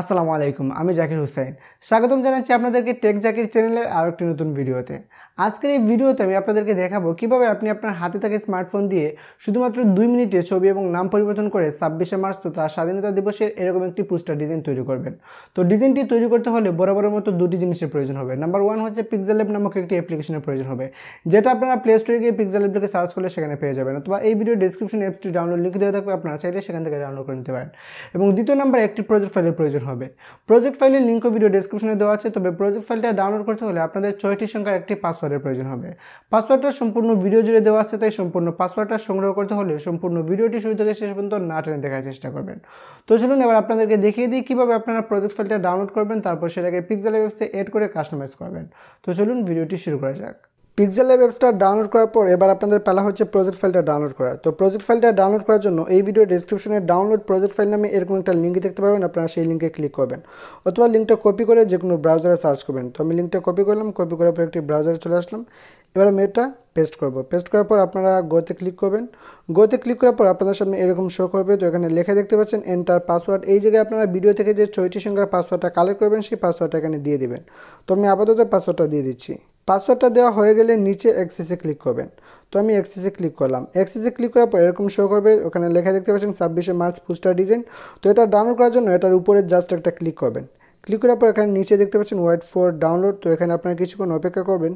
আসসালামু আলাইকুম আমি জাকির হুসাইন স্বাগতম জানাচ্ছি আপনাদেরকে টেক জাকির চ্যানেলের আরও একটি নতুন ভিডিওতে আজকের এই ভিডিওতে আমি আপনাদেরকে দেখাবো কিভাবে আপনি আপনার হাতে থাকে স্মার্টফোন দিয়ে শুধুমাত্র দুই মিনিটে ছবি এবং নাম পরিবর্তন করে ছাব্বিশে মার্চ তথা স্বাধীনতা দিবসের এরকম একটি পোস্টার ডিজাইন তৈরি করবেন তো ডিজাইনটি তৈরি করতে হলে বরাবরের মতো দুটি জিনিসের প্রয়োজন হবে নাম্বার ওয়ান হচ্ছে পিক্সেল অ্যাপ নামক একটি অ্যাপ্লিকেশনের প্রয়োজন হবে যেটা আপনারা প্লে স্টোরে গিয়ে পিক্সেল অ্যাপটিকে সার্চ করলে সেখানে পেয়ে যাবেন অথবা এই ভিডিও ডিসক্রিপশন অ্যাপসটি ডাউনলোড লিঙ্ক দেওয়া থাকবে আপনারা চাইলে সেখান থেকে ডাউনলোড করে নিতে পারেন এবং দ্বিতীয় নাম্বার একটি প্রজেক্ট ফাইলের প্রয়োজন হবে প্রজেক্ট ফাইলের লিঙ্কও ভিডিও ডিসক্রিপশনে দেওয়া আছে তবে প্রজেক্ট ফাইলটা ডাউনলোড করতে হলে আপনাদের ছয়টি সংখ্যার একটি পাসওয়ার্ড পাসওয়ার্ডের প্রয়োজন হবে পাসওয়ার্ডটা সম্পূর্ণ ভিডিও জুড়ে দেওয়া আছে তাই সম্পূর্ণ পাসওয়ার্ডটা সংগ্রহ করতে হলে সম্পূর্ণ ভিডিওটি শুরু থেকে শেষ পর্যন্ত না টেনে দেখার চেষ্টা করবেন তো চলুন এবার আপনাদেরকে দেখিয়ে দিই কীভাবে আপনারা প্রজেক্ট ফাইলটা ডাউনলোড করবেন তারপর সেটাকে পিক্সেল ওয়েবসাইটে এড করে কাস্টমাইজ করবেন তো চলুন ভিডিওটি শুরু করা যাক পিক্সেল ল্যাব অ্যাপসটা ডাউনলোড করার পর এবার আপনাদের পেলা হচ্ছে প্রজেক্ট ফাইলটা ডাউনলোড করার তো প্রজেক্ট ফাইলটা ডাউনলোড করার জন্য এই ভিডিও ডিসক্রিপশনে ডাউনলোড প্রজেক্ট ফাইল নামে এরকম একটা লিঙ্ক দেখতে পাবেন আপনারা সেই লিঙ্কে ক্লিক করবেন অথবা লিঙ্কটা কপি করে যে কোনো ব্রাউজারে সার্চ করবেন তো আমি লিঙ্কটা কপি করলাম কপি করার পর একটি ব্রাউজারে চলে আসলাম এবার আমি এটা পেস্ট করব পেস্ট করার পর আপনারা গোতে ক্লিক করবেন গোতে ক্লিক করার পর আপনাদের সামনে এরকম শো করবে তো এখানে লেখা দেখতে পাচ্ছেন এন্টার পাসওয়ার্ড এই জায়গায় আপনারা ভিডিও থেকে যে ছয়টি সংখ্যার পাসওয়ার্ডটা কালেক্ট করবেন সেই পাসওয়ার্ডটা এখানে দিয়ে দেবেন তো আমি আপাতত পাসওয়ার্ডটা দিয়ে দিচ্ছি পাসওয়ার্ডটা দেওয়া হয়ে গেলে নিচে অ্যাক্সেসে ক্লিক করবেন তো আমি অ্যাক্সেসে ক্লিক করলাম অ্যাক্সেসে ক্লিক করার পর এরকম শো করবে ওখানে লেখা দেখতে পাচ্ছেন ছাব্বিশে মার্চ পুস্টার ডিজাইন তো এটা ডাউনলোড করার জন্য এটার উপরে জাস্ট একটা ক্লিক করবেন ক্লিক করার পর এখানে নিচে দেখতে পাচ্ছেন ওয়েট ফোর ডাউনলোড তো এখানে আপনারা কিছুক্ষণ অপেক্ষা করবেন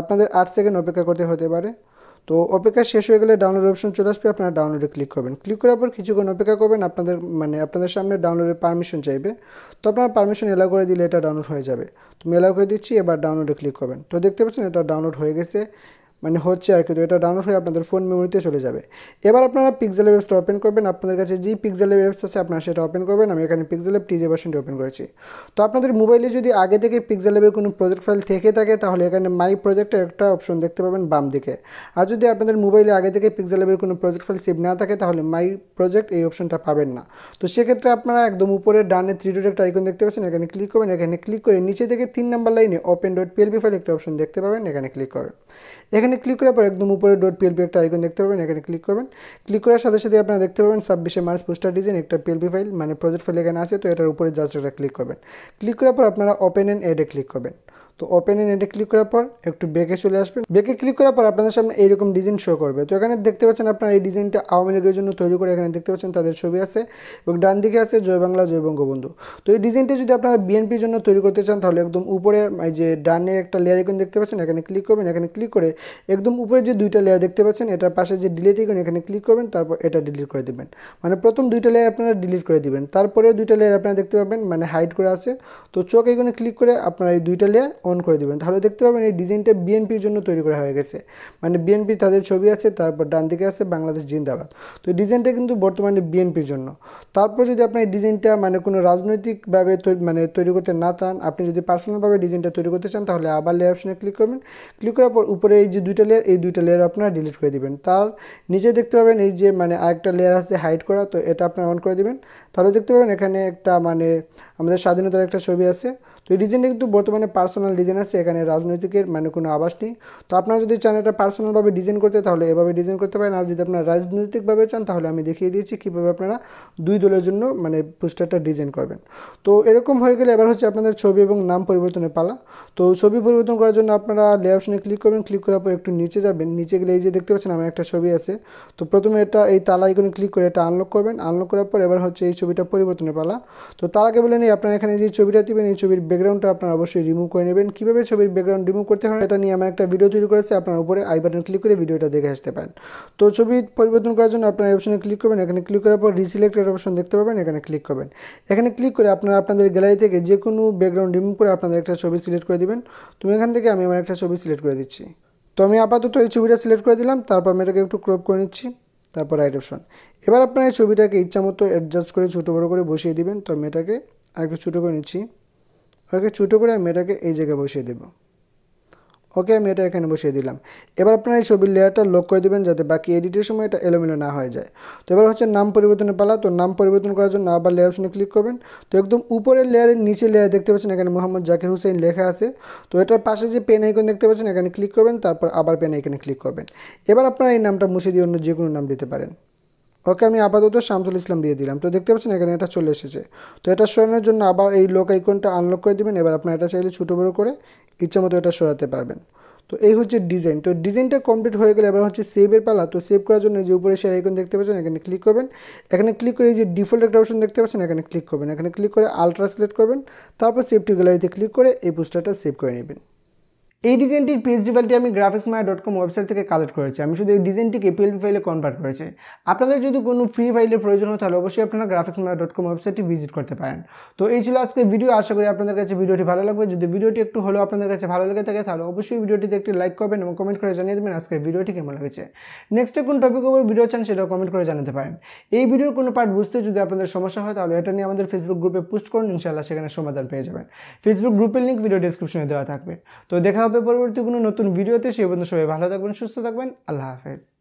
আপনাদের আট সেকেন্ড অপেক্ষা করতে হতে পারে তো অপেক্ষা শেষ হয়ে গেলে ডাউনলোড অপশন চলে আসবে আপনারা ডাউনলোডে ক্লিক করবেন ক্লিক করার পর কিছুক্ষণ অপেক্ষা করবেন আপনাদের মানে আপনাদের সামনে ডাউনলোডের পারমিশন চাইবে তো আপনারা পারমিশন এলাও করে দিলে এটা ডাউনলোড হয়ে যাবে তো আমি এলাও করে দিচ্ছি এবার ডাউনলোডে ক্লিক করবেন তো দেখতে পাচ্ছেন এটা ডাউনলোড হয়ে গেছে মানে হচ্ছে আর কি তো এটা ডাউনলোড হয়ে আপনাদের ফোন মেমোরিতে চলে যাবে এবার আপনারা পিক্সেল অ্যাপসটা ওপেন করবেন আপনাদের কাছে যেই পিক্সেল অ্যাপস আছে আপনারা সেটা ওপেন করবেন আমি এখানে পিক্সেল অ্যাপ টিজে ভার্সনটি ওপেন করেছি তো আপনাদের মোবাইলে যদি আগে থেকে পিক্সেল অ্যাপের কোনো প্রজেক্ট ফাইল থেকে থাকে তাহলে এখানে মাই প্রজেক্টের একটা অপশন দেখতে পাবেন বাম দিকে আর যদি আপনাদের মোবাইলে আগে থেকে পিক্সেল অ্যাপের কোনো প্রজেক্ট ফাইল সেভ না থাকে তাহলে মাই প্রজেক্ট এই অপশনটা পাবেন না তো সেক্ষেত্রে আপনারা একদম উপরে ডানে থ্রি ডট একটা আইকন দেখতে পাচ্ছেন এখানে ক্লিক করবেন এখানে ক্লিক করে নিচে থেকে তিন নাম্বার লাইনে ওপেন ডট পিএলপি ফাইল একটা অপশন দেখতে পাবেন এখানে ক্লিক করবেন এখানে এখানে ক্লিক করার পর একদম উপরে ডট পিএলপি একটা আইকন দেখতে পাবেন এখানে ক্লিক করবেন ক্লিক করার সাথে সাথে আপনারা দেখতে পাবেন ছাব্বিশে মার্চ পোস্টার ডিজাইন একটা পিএলপি ফাইল মানে প্রজেক্ট ফাইল এখানে আছে তো এটার উপরে জাস্ট একটা ক্লিক করবেন ক্লিক করার পর আপনারা ওপেন অ্যান্ড এডে ক্লিক করবেন তো ওপেনে নেটে ক্লিক করার পর একটু বেঁকে চলে আসবেন বেকে ক্লিক করার পর আপনাদের সামনে এইরকম ডিজাইন শো করবে তো এখানে দেখতে পাচ্ছেন আপনারা এই ডিজাইনটা আওয়ামী লীগের জন্য তৈরি করে এখানে দেখতে পাচ্ছেন তাদের ছবি আছে এবং ডান দিকে আছে জয় বাংলা জয় বঙ্গবন্ধু তো এই ডিজাইনটা যদি আপনারা বিএনপির জন্য তৈরি করতে চান তাহলে একদম উপরে এই যে ডানে একটা লেয়ার ইকন দেখতে পাচ্ছেন এখানে ক্লিক করবেন এখানে ক্লিক করে একদম উপরে যে দুইটা লেয়ার দেখতে পাচ্ছেন এটার পাশে যে ডিলিট ইকন এখানে ক্লিক করবেন তারপর এটা ডিলিট করে দেবেন মানে প্রথম দুইটা লেয়ার আপনারা ডিলিট করে দিবেন তারপরে দুইটা লেয়ার আপনারা দেখতে পাবেন মানে হাইড করে আছে তো চোখ এখানে ক্লিক করে আপনারা এই দুইটা লেয়ার অন করে দেবেন তাহলে দেখতে পাবেন এই ডিজাইনটা বিএনপির জন্য তৈরি করা হয়ে গেছে মানে বিএনপি তাদের ছবি আছে তারপর ডান দিকে আছে বাংলাদেশ জিন্দাবাদ তো ডিজাইনটা কিন্তু বর্তমানে বিএনপির জন্য তারপর যদি আপনি এই ডিজাইনটা মানে কোনো রাজনৈতিকভাবে মানে তৈরি করতে না চান আপনি যদি পার্সোনালভাবে ডিজাইনটা তৈরি করতে চান তাহলে আবার লেয়ার অপশনে ক্লিক করবেন ক্লিক করার পর উপরে এই যে দুইটা লেয়ার এই দুইটা লেয়ার আপনারা ডিলিট করে দেবেন তার নিচে দেখতে পাবেন এই যে মানে আরেকটা লেয়ার আছে হাইড করা তো এটা আপনারা অন করে দেবেন তাহলে দেখতে পাবেন এখানে একটা মানে আমাদের স্বাধীনতার একটা ছবি আছে তো এই ডিজাইনটা কিন্তু বর্তমানে পার্সোনাল ডিজাইন আছে এখানে রাজনৈতিকের মানে কোনো আবাস নেই তো আপনারা যদি চান এটা পার্সোনালভাবে ডিজাইন করতে তাহলে এভাবে ডিজাইন করতে পারেন আর যদি আপনারা রাজনৈতিকভাবে চান তাহলে আমি দেখিয়ে দিয়েছি কীভাবে আপনারা দুই দলের জন্য মানে পোস্টারটা ডিজাইন করবেন তো এরকম হয়ে গেলে এবার হচ্ছে আপনাদের ছবি এবং নাম পরিবর্তনের পালা তো ছবি পরিবর্তন করার জন্য আপনারা লে অপশনে ক্লিক করবেন ক্লিক করার পর একটু নিচে যাবেন নিচে গেলে এই যে দেখতে পাচ্ছেন আমার একটা ছবি আছে তো প্রথমে এটা এই তালা এখানে ক্লিক করে এটা আনলক করবেন আনলক করার পর এবার হচ্ছে এই ছবিটা পরিবর্তনের পালা তো তার আগে বলে নিই আপনারা এখানে যে ছবিটা দিবেন এই ছবির ব্যাকগ্রাউন্ডটা আপনারা অবশ্যই রিমুভ করে নেবেন করবেন কীভাবে ছবির ব্যাকগ্রাউন্ড রিমুভ করতে হয় এটা নিয়ে আমার একটা ভিডিও তৈরি করেছে আপনার উপরে আই বাটন ক্লিক করে ভিডিওটা দেখে আসতে পারেন তো ছবি পরিবর্তন করার জন্য আপনার অপশনে ক্লিক করবেন এখানে ক্লিক করার পর রিসিলেক্টেড অপশন দেখতে পাবেন এখানে ক্লিক করবেন এখানে ক্লিক করে আপনারা আপনাদের গ্যালারি থেকে যে কোনো ব্যাকগ্রাউন্ড রিমুভ করে আপনাদের একটা ছবি সিলেক্ট করে দেবেন তুমি এখান থেকে আমি আমার একটা ছবি সিলেক্ট করে দিচ্ছি তো আমি আপাতত এই ছবিটা সিলেক্ট করে দিলাম তারপর আমি এটাকে একটু ক্রপ করে নিচ্ছি তারপর রাইট অপশন এবার আপনার এই ছবিটাকে ইচ্ছামতো অ্যাডজাস্ট করে ছোটো বড়ো করে বসিয়ে দিবেন তো আমি এটাকে আর একটু ছোটো করে নিচ্ছি ওকে ছোটো করে আমি এটাকে এই জায়গায় বসিয়ে দেবো ওকে আমি এটা এখানে বসিয়ে দিলাম এবার আপনারা এই ছবির লেয়ারটা লক করে দেবেন যাতে বাকি এডিটের সময় এটা এলোমেলো না হয়ে যায় তো এবার হচ্ছে নাম পরিবর্তনের পালা তো নাম পরিবর্তন করার জন্য আবার লেয়ার অপশনে ক্লিক করবেন তো একদম উপরের লেয়ারের নিচে লেয়ার দেখতে পাচ্ছেন এখানে মোহাম্মদ জাকির হুসেন লেখা আছে তো এটার পাশে যে পেন আইকন দেখতে পাচ্ছেন এখানে ক্লিক করবেন তারপর আবার পেন আইকনে ক্লিক করবেন এবার আপনারা এই নামটা মুছে দিয়ে অন্য যে কোনো নাম দিতে পারেন ওকে আমি আপাতত শামসুল ইসলাম দিয়ে দিলাম তো দেখতে পাচ্ছেন এখানে এটা চলে এসেছে তো এটা সরানোর জন্য আবার এই লোক আইকনটা আনলক করে দেবেন এবার আপনার এটা চাইলে ছোটো বড়ো করে ইচ্ছা মতো এটা সরাতে পারবেন তো এই হচ্ছে ডিজাইন তো ডিজাইনটা কমপ্লিট হয়ে গেলে এবার হচ্ছে সেভের পালা তো সেভ করার জন্য যে উপরে সেই আইকন দেখতে পাচ্ছেন এখানে ক্লিক করবেন এখানে ক্লিক করে এই যে ডিফল্ট একটা অপশন দেখতে পাচ্ছেন এখানে ক্লিক করবেন এখানে ক্লিক করে আলট্রা সিলেক্ট করবেন তারপর সেভটি গ্যালারিতে ক্লিক করে এই পোস্টারটা সেভ করে নেবেন এই ডিজাইনটির পিএস ফাইলটি আমি graphics Maya dot com website থেকে কালেক্ট করেছি আমি শুধু এই ডিজাইনটিকে পিএলপি ফাইলে কনভার্ট করেছি আপনাদের যদি কোনো ফ্রি ফাইলের প্রয়োজন হয় তাহলে অবশ্যই আপনারা গ্রাফিক্স মায়া ডট কম ওয়েবসাইটটি ভিজিট করতে পারেন তো এই ছিল আজকে ভিডিও আশা করি আপনাদের কাছে ভিডিওটি ভালো লাগবে যদি ভিডিওটি একটু হলেও আপনাদের কাছে ভালো লেগে থাকে তাহলে অবশ্যই ভিডিওটিতে একটি লাইক করবেন এবং কমেন্ট করে জানিয়ে দেবেন আজকের ভিডিওটি কেমন লাগেছে নেক্সটে কোন টপিক ওপর ভিডিও চান সেটাও কমেন্ট করে জানাতে পারেন এই ভিডিওর কোনো পার্ট বুঝতে যদি আপনাদের সমস্যা হয় তাহলে এটা নিয়ে আমাদের ফেসবুক গ্রুপে পোস্ট করুন ইনশাআল্লাহ সেখানে সমাধান পেয়ে যাবেন ফেসবুক গ্রুপের লিঙ্ক ভিডিও ডিসক্রিপশনে দেওয়া থাকবে তো দেখা হবে পরবর্তী কোনো নতুন ভিডিওতে সেই পর্যন্ত সবাই ভালো থাকবেন সুস্থ থাকবেন আল্লাহ হাফেজ